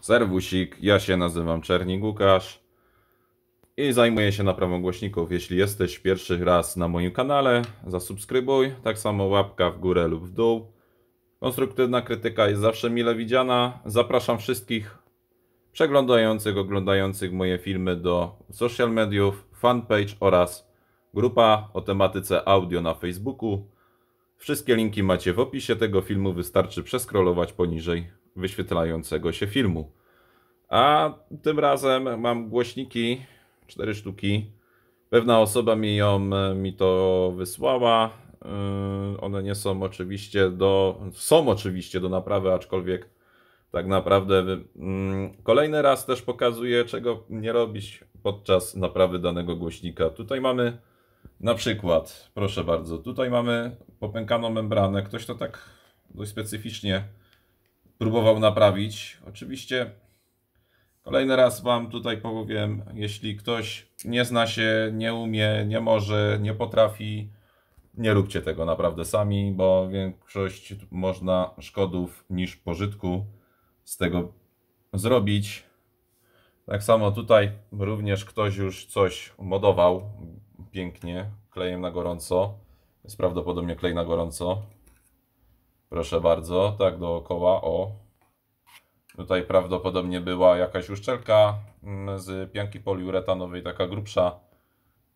Serwusik, ja się nazywam Czernik Łukasz i zajmuję się naprawą głośników. Jeśli jesteś pierwszy raz na moim kanale, zasubskrybuj, tak samo łapka w górę lub w dół. Konstruktywna krytyka jest zawsze mile widziana. Zapraszam wszystkich przeglądających, oglądających moje filmy do social mediów, fanpage oraz grupa o tematyce audio na Facebooku. Wszystkie linki macie w opisie tego filmu, wystarczy przeskrolować poniżej wyświetlającego się filmu. A tym razem mam głośniki, cztery sztuki. Pewna osoba mi, ją, e, mi to wysłała. E, one nie są oczywiście do. są oczywiście do naprawy, aczkolwiek tak naprawdę mm, kolejny raz też pokazuję, czego nie robić podczas naprawy danego głośnika. Tutaj mamy na przykład, proszę bardzo, tutaj mamy popękaną membranę. Ktoś to tak dość specyficznie próbował naprawić. Oczywiście Kolejny raz Wam tutaj powiem, jeśli ktoś nie zna się, nie umie, nie może, nie potrafi, nie róbcie tego naprawdę sami, bo większość można szkodów niż pożytku z tego zrobić. Tak samo tutaj również ktoś już coś modował, pięknie klejem na gorąco. Jest prawdopodobnie klej na gorąco. Proszę bardzo, tak dookoła, o. Tutaj prawdopodobnie była jakaś uszczelka mm, z pianki poliuretanowej, taka grubsza.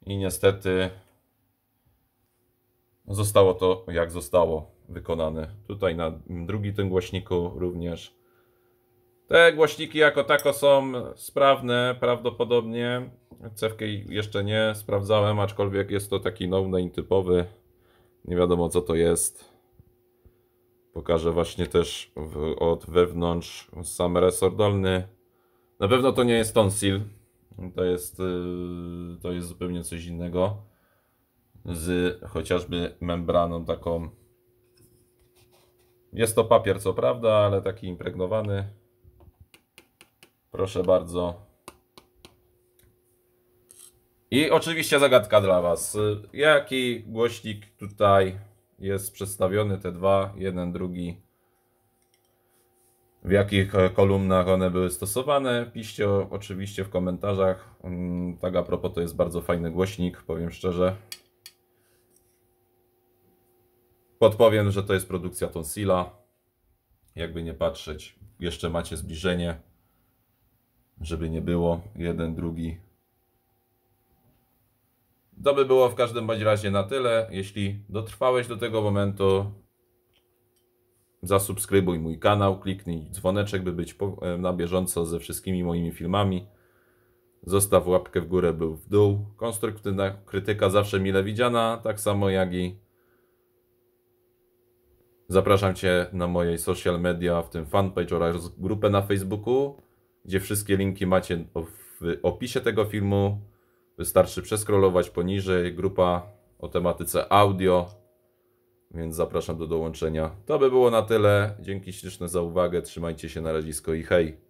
I niestety zostało to jak zostało wykonane. Tutaj na drugi tym głośniku również te głośniki jako tako są sprawne prawdopodobnie. Cewki jeszcze nie sprawdzałem, aczkolwiek jest to taki nowy, typowy. Nie wiadomo co to jest. Pokażę właśnie też w, od wewnątrz sam resor dolny. Na pewno to nie jest tonsil. To jest, y, to jest zupełnie coś innego. Z chociażby membraną taką. Jest to papier co prawda, ale taki impregnowany. Proszę bardzo. I oczywiście zagadka dla Was. Jaki głośnik tutaj jest przedstawiony? Te dwa, jeden, drugi. W jakich e, kolumnach one były stosowane? Piszcie oczywiście w komentarzach. Mm, tak a propos, to jest bardzo fajny głośnik, powiem szczerze. Podpowiem, że to jest produkcja Tonsila. Jakby nie patrzeć, jeszcze macie zbliżenie żeby nie było jeden, drugi. To by było w każdym bądź razie na tyle. Jeśli dotrwałeś do tego momentu, zasubskrybuj mój kanał, kliknij dzwoneczek, by być e, na bieżąco ze wszystkimi moimi filmami. Zostaw łapkę w górę był w dół. Konstruktywna krytyka zawsze mile widziana, tak samo jak i zapraszam Cię na mojej social media, w tym fanpage oraz grupę na Facebooku gdzie wszystkie linki macie w opisie tego filmu. Wystarczy przeskrolować poniżej. Grupa o tematyce audio, więc zapraszam do dołączenia. To by było na tyle. Dzięki śliczne za uwagę. Trzymajcie się na razisko i hej!